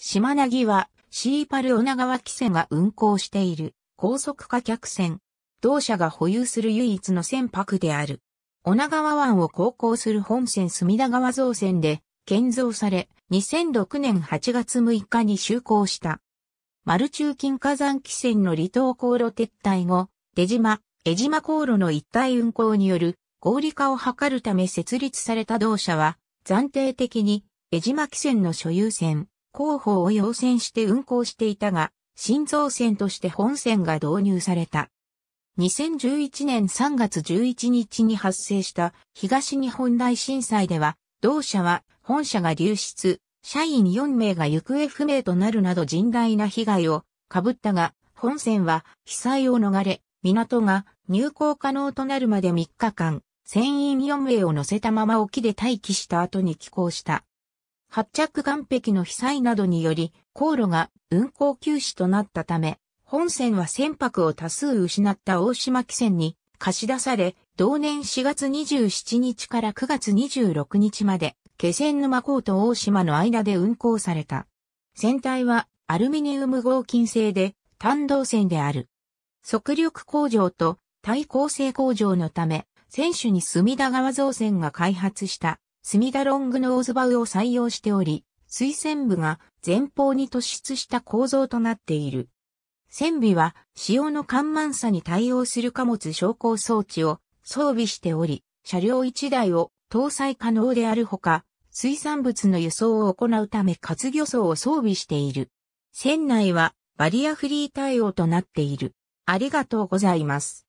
島なぎは、シーパル女川汽船が運航している高速化客船。同社が保有する唯一の船舶である。女川湾を航行する本船隅田川造船で建造され、2006年8月6日に就航した。丸中金火山汽船の離島航路撤退後、出島、江島航路の一体運航による合理化を図るため設立された同社は、暫定的に江島汽船の所有船、広報を要請して運行していたが、新造船として本線が導入された。2011年3月11日に発生した東日本大震災では、同社は本社が流出、社員4名が行方不明となるなど甚大な被害を被ったが、本線は被災を逃れ、港が入港可能となるまで3日間、船員4名を乗せたまま沖で待機した後に寄港した。発着岸壁の被災などにより、航路が運航休止となったため、本船は船舶を多数失った大島汽船に貸し出され、同年4月27日から9月26日まで、気仙沼港と大島の間で運航された。船体はアルミニウム合金製で、単動船である。速力工場と対抗性工場のため、船首に隅田川造船が開発したスミダロングノーズバウを採用しており、水薦部が前方に突出した構造となっている。船尾は使用の緩慢さに対応する貨物昇降装置を装備しており、車両1台を搭載可能であるほか、水産物の輸送を行うため活魚層を装備している。船内はバリアフリー対応となっている。ありがとうございます。